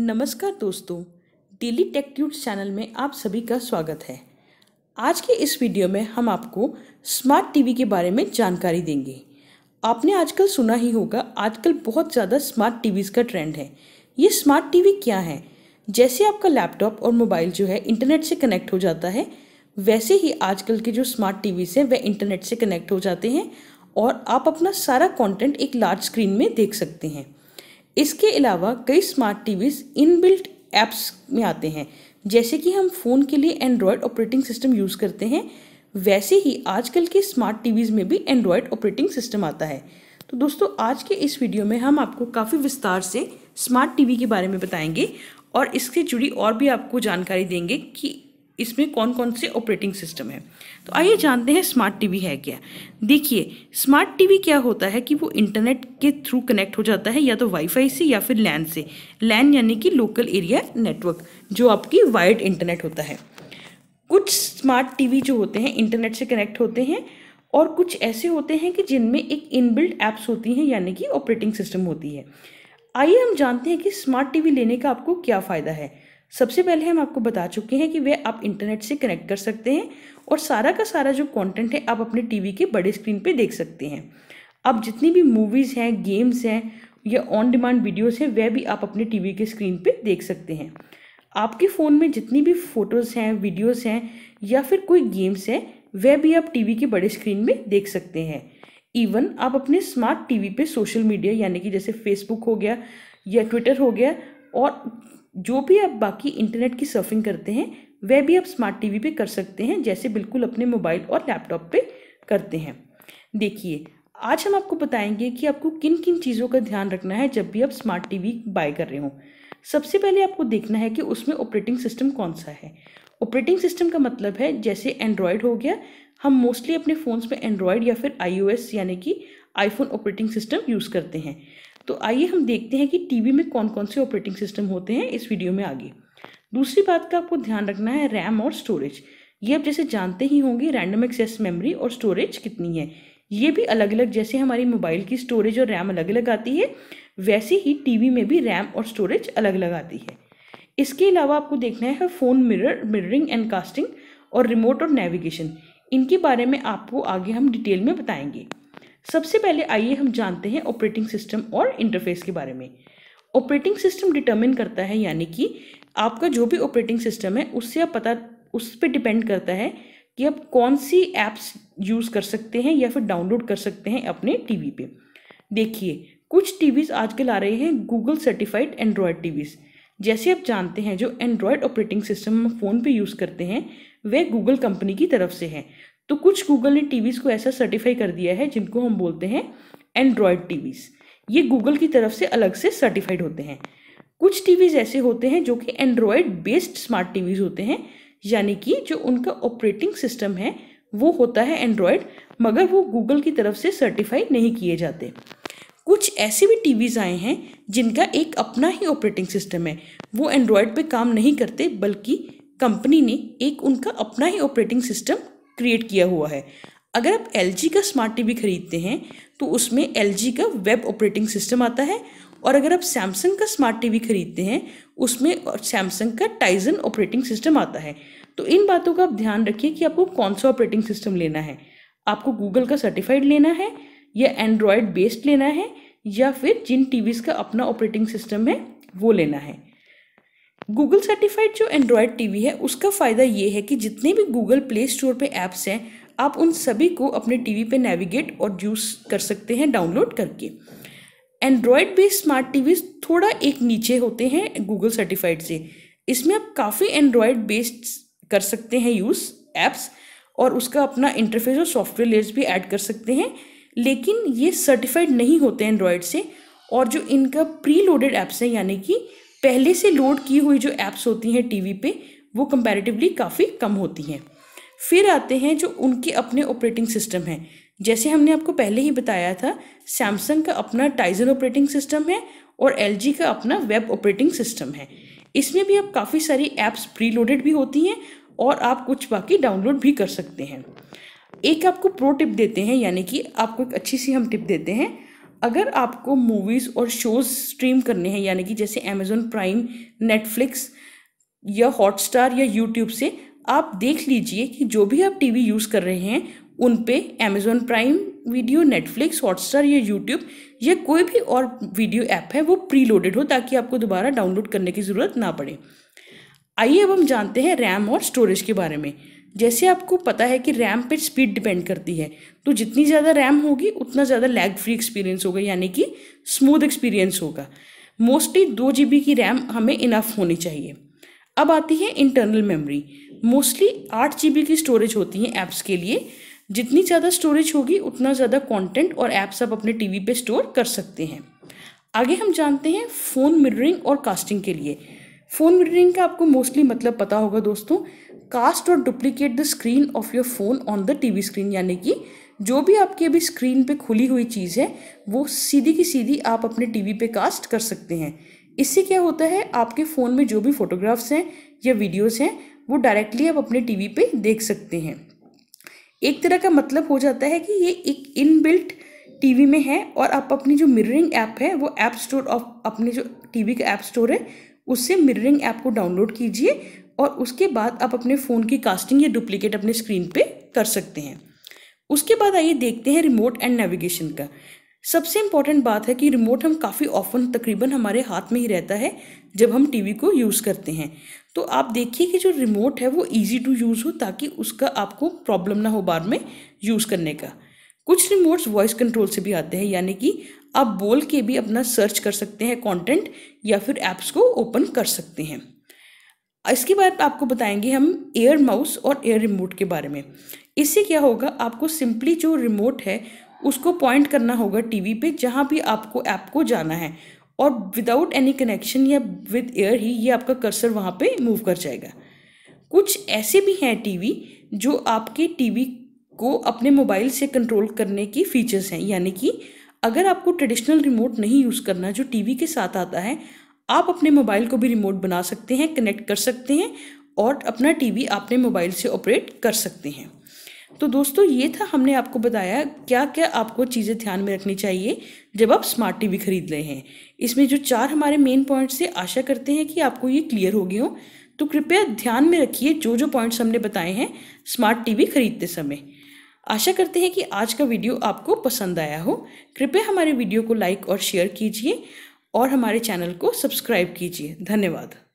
नमस्कार दोस्तों daily take tuts channel में आप सभी का स्वागत है आज के इस वीडियो में हम आपको स्मार्ट टीवी के बारे में जानकारी देंगे आपने आजकल सुना ही होगा आजकल बहुत ज़्यादा स्मार्ट टीवीज़ का ट्रेंड है ये स्मार्ट टीवी क्या है जैसे आपका लैपटॉप और मोबाइल जो है इंटरनेट से कनेक्ट हो जाता है वैसे ही आजकल के जो स्मार्ट टीवीज़ हैं वह इंटरनेट से कनेक्ट हो जाते हैं और आप अपना सारा कंटेंट एक लार्ज स्क्रीन में देख सकते हैं इसके अलावा कई स्मार्ट टीवीज इनबिल्ट ऐप्स में आते हैं जैसे कि हम फ़ोन के लिए एंड्रॉयड ऑपरेटिंग सिस्टम यूज़ करते हैं वैसे ही आजकल के स्मार्ट टीवीज़ में भी एंड्रॉयड ऑपरेटिंग सिस्टम आता है तो दोस्तों आज के इस वीडियो में हम आपको काफ़ी विस्तार से स्मार्ट टीवी के बारे में बताएंगे और इससे जुड़ी और भी आपको जानकारी देंगे कि इसमें कौन कौन से ऑपरेटिंग सिस्टम है तो आइए जानते हैं स्मार्ट टीवी है क्या देखिए स्मार्ट टीवी क्या होता है कि वो इंटरनेट के थ्रू कनेक्ट हो जाता है या तो वाईफाई से या फिर लैन से लैन यानी कि लोकल एरिया नेटवर्क जो आपकी वायर्ड इंटरनेट होता है कुछ स्मार्ट टीवी जो होते हैं इंटरनेट से कनेक्ट होते हैं और कुछ ऐसे होते हैं कि जिनमें एक इनबिल्ट एप्स होती हैं यानी कि ऑपरेटिंग सिस्टम होती है आइए हम जानते हैं कि स्मार्ट टीवी लेने का आपको क्या फ़ायदा है सबसे पहले हम आपको बता चुके हैं कि वह आप इंटरनेट से कनेक्ट कर सकते हैं और सारा का सारा जो कंटेंट है आप अपने टीवी के बड़े स्क्रीन पे देख सकते हैं आप जितनी भी मूवीज़ हैं गेम्स हैं या ऑन डिमांड वीडियोज़ हैं वह भी आप अपने टीवी के स्क्रीन पर देख सकते हैं आपके फ़ोन में जितनी भी फ़ोटोज़ हैं वीडियोज़ हैं या फिर कोई गेम्स हैं वह भी आप टी के बड़े स्क्रीन में देख सकते हैं इवन आप अपने smart T V social media यानी कि जैसे फेसबुक हो गया या ट्विटर हो गया और जो भी आप बाकी इंटरनेट की सर्फिंग करते हैं वह भी आप स्मार्ट टीवी पे कर सकते हैं जैसे बिल्कुल अपने मोबाइल और लैपटॉप पे करते हैं देखिए आज हम आपको बताएंगे कि आपको किन किन चीज़ों का ध्यान रखना है जब भी आप स्मार्ट टीवी बाय कर रहे हो सबसे पहले आपको देखना है कि उसमें ऑपरेटिंग सिस्टम कौन सा है ऑपरेटिंग सिस्टम का मतलब है जैसे एंड्रॉयड हो गया हम मोस्टली अपने फ़ोन्स में एंड्रॉयड या फिर आईओएस यानी कि आईफोन ऑपरेटिंग सिस्टम यूज़ करते हैं तो आइए हम देखते हैं कि टीवी में कौन कौन से ऑपरेटिंग सिस्टम होते हैं इस वीडियो में आगे दूसरी बात का आपको ध्यान रखना है रैम और स्टोरेज ये आप जैसे जानते ही होंगे रैंडम एक्सेस मेमोरी और स्टोरेज कितनी है ये भी अलग अलग जैसे हमारी मोबाइल की स्टोरेज और रैम अलग अलग आती है वैसे ही टीवी में भी रैम और स्टोरेज अलग अलग आती है इसके अलावा आपको देखना है phone mirror mirroring and casting और रिमोट और नेविगेशन इनके बारे में आपको आगे हम डिटेल में बताएंगे सबसे पहले आइए हम जानते हैं ऑपरेटिंग सिस्टम और इंटरफेस के बारे में ऑपरेटिंग सिस्टम डिटर्मिन करता है यानी कि आपका जो भी ऑपरेटिंग सिस्टम है उससे आप पता उस पर डिपेंड करता है कि आप कौन सी ऐप्स यूज़ कर सकते हैं या फिर डाउनलोड कर सकते हैं अपने टीवी पे देखिए कुछ टीवीज़ आजकल आ रहे हैं गूगल सर्टिफाइड एंड्रॉयड टीवीज़ जैसे आप जानते हैं जो एंड्रॉयड ऑपरेटिंग सिस्टम फ़ोन पे यूज़ करते हैं वह गूगल कंपनी की तरफ से है तो कुछ गूगल ने टीवीज़ को ऐसा सर्टिफाई कर दिया है जिनको हम बोलते हैं एंड्रॉयड टीवीज़ ये गूगल की तरफ से अलग से सर्टिफाइड होते हैं कुछ टीवीज़ ऐसे होते हैं जो कि एंड्रॉयड बेस्ड स्मार्ट टीवीज़ होते हैं यानी कि जो उनका ऑपरेटिंग सिस्टम है वो होता है एंड्रॉयड मगर वो गूगल की तरफ से सर्टिफाई नहीं किए जाते कुछ ऐसे भी टीवीज़ आए हैं जिनका एक अपना ही ऑपरेटिंग सिस्टम है वो एंड्रॉयड पे काम नहीं करते बल्कि कंपनी ने एक उनका अपना ही ऑपरेटिंग सिस्टम क्रिएट किया हुआ है अगर आप एल का स्मार्ट टी खरीदते हैं तो उसमें एल का वेब ऑपरेटिंग सिस्टम आता है और अगर आप सैमसंग का स्मार्ट टीवी खरीदते हैं उसमें सैमसंग का टाइजन ऑपरेटिंग सिस्टम आता है तो इन बातों का आप ध्यान रखिए कि आपको कौन सा ऑपरेटिंग सिस्टम लेना है आपको गूगल का सर्टिफाइड लेना है या एंड्रॉयड बेस्ड लेना है या फिर जिन टीवीज़ का अपना ऑपरेटिंग सिस्टम है वो लेना है गूगल सर्टिफाइड जो एंड्रॉयड टीवी है उसका फ़ायदा ये है कि जितने भी गूगल प्ले स्टोर पे ऐप्स हैं आप उन सभी को अपने टीवी पे नेविगेट और यूज़ कर सकते हैं डाउनलोड करके एंड्रॉयड बेस्ड स्मार्ट टीवी थोड़ा एक नीचे होते हैं गूगल सर्टिफाइड से इसमें आप काफ़ी एंड्रॉयड बेस्ड कर सकते हैं यूज़ ऐप्स और उसका अपना इंटरफेस और सॉफ्टवेयर लेयर्स भी ऐड कर सकते हैं लेकिन ये सर्टिफाइड नहीं होते एंड्रॉयड से और जो इनका प्री लोडेड ऐप्स हैं यानी कि पहले से लोड की हुई जो ऐप्स होती हैं टीवी पे वो कंपैरेटिवली काफ़ी कम होती हैं फिर आते हैं जो उनके अपने ऑपरेटिंग सिस्टम हैं जैसे हमने आपको पहले ही बताया था सैमसंग का अपना टाइजन ऑपरेटिंग सिस्टम है और एल का अपना वेब ऑपरेटिंग सिस्टम है इसमें भी आप काफ़ी सारी ऐप्स प्रीलोडेड भी होती हैं और आप कुछ बाकी डाउनलोड भी कर सकते हैं एक आपको प्रो टिप देते हैं यानी कि आपको एक अच्छी सी हम टिप देते हैं अगर आपको मूवीज़ और शोज़ स्ट्रीम करने हैं यानी कि जैसे अमेज़ोन प्राइम नेटफ्लिक्स या हॉटस्टार या यूट्यूब से आप देख लीजिए कि जो भी आप टीवी यूज़ कर रहे हैं उन पे Amazon Prime Video Netflix Hotstar या यूट्यूब या कोई भी और वीडियो ऐप है वो प्रीलोडेड हो ताकि आपको दोबारा डाउनलोड करने की ज़रूरत ना पड़े आइए अब हम जानते हैं रैम और स्टोरेज के बारे में जैसे आपको पता है कि रैम पर स्पीड डिपेंड करती है तो जितनी ज़्यादा रैम होगी उतना ज़्यादा लैग फ्री एक्सपीरियंस होगा यानी कि स्मूथ एक्सपीरियंस होगा मोस्टली दो जी की रैम हमें इनफ होनी चाहिए अब आती है इंटरनल मेमोरी मोस्टली आठ जी की स्टोरेज होती है ऐप्स के लिए जितनी ज़्यादा स्टोरेज होगी उतना ज़्यादा कंटेंट और ऐप्स आप अपने टीवी पे स्टोर कर सकते हैं आगे हम जानते हैं फ़ोन मिररिंग और कास्टिंग के लिए फ़ोन मिररिंग का आपको मोस्टली मतलब पता होगा दोस्तों कास्ट और duplicate the screen of your phone on the TV screen यानी कि जो भी आपकी अभी स्क्रीन पे खुली हुई चीज़ है वो सीधी की सीधी आप अपने टीवी पे कास्ट कर सकते हैं इससे क्या होता है आपके फ़ोन में जो भी फ़ोटोग्राफ्स हैं या वीडियोस हैं वो डायरेक्टली आप अपने टीवी पे देख सकते हैं एक तरह का मतलब हो जाता है कि ये एक इनबिल्ट टीवी में है और आप अपनी जो मिररिंग ऐप है वो ऐप स्टोर ऑफ अपने जो टीवी का ऐप स्टोर है उससे मिररिंग ऐप को डाउनलोड कीजिए और उसके बाद आप अपने फ़ोन की कास्टिंग या डुप्लीकेट अपने स्क्रीन पे कर सकते हैं उसके बाद आइए देखते हैं रिमोट एंड नेविगेशन का सबसे इम्पॉर्टेंट बात है कि रिमोट हम काफ़ी ऑफन तकरीबन हमारे हाथ में ही रहता है जब हम टीवी को यूज़ करते हैं तो आप देखिए कि जो रिमोट है वो इजी टू यूज़ हो ताकि उसका आपको प्रॉब्लम ना हो बाद में यूज़ करने का कुछ रिमोट्स वॉइस कंट्रोल से भी आते हैं यानी कि आप बोल के भी अपना सर्च कर सकते हैं कंटेंट या फिर ऐप्स को ओपन कर सकते हैं इसके बाद आपको बताएंगे हम एयर माउस और एयर रिमोट के बारे में इससे क्या होगा आपको सिंपली जो रिमोट है उसको पॉइंट करना होगा टीवी पे जहाँ भी आपको ऐप को जाना है और विदाउट एनी कनेक्शन या विद एयर ही ये आपका कर्सर वहाँ पे मूव कर जाएगा कुछ ऐसे भी हैं टीवी जो आपके टीवी को अपने मोबाइल से कंट्रोल करने की फ़ीचर्स हैं यानी कि अगर आपको ट्रेडिशनल रिमोट नहीं यूज़ करना जो टीवी के साथ आता है आप अपने मोबाइल को भी रिमोट बना सकते हैं कनेक्ट कर सकते हैं और अपना टीवी अपने मोबाइल से ऑपरेट कर सकते हैं तो दोस्तों ये था हमने आपको बताया क्या क्या आपको चीज़ें ध्यान में रखनी चाहिए जब आप स्मार्ट टीवी खरीद रहे हैं इसमें जो चार हमारे मेन पॉइंट्स थे आशा करते हैं कि आपको ये क्लियर हो गए हों तो कृपया ध्यान में रखिए जो जो पॉइंट्स हमने बताए हैं स्मार्ट टीवी खरीदते समय आशा करते हैं कि आज का वीडियो आपको पसंद आया हो कृपया हमारे वीडियो को लाइक और शेयर कीजिए और हमारे चैनल को सब्सक्राइब कीजिए धन्यवाद